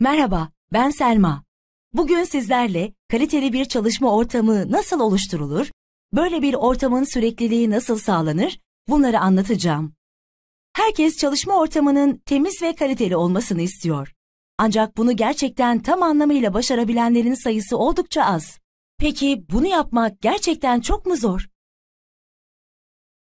Merhaba, ben Selma. Bugün sizlerle kaliteli bir çalışma ortamı nasıl oluşturulur, böyle bir ortamın sürekliliği nasıl sağlanır bunları anlatacağım. Herkes çalışma ortamının temiz ve kaliteli olmasını istiyor. Ancak bunu gerçekten tam anlamıyla başarabilenlerin sayısı oldukça az. Peki bunu yapmak gerçekten çok mu zor?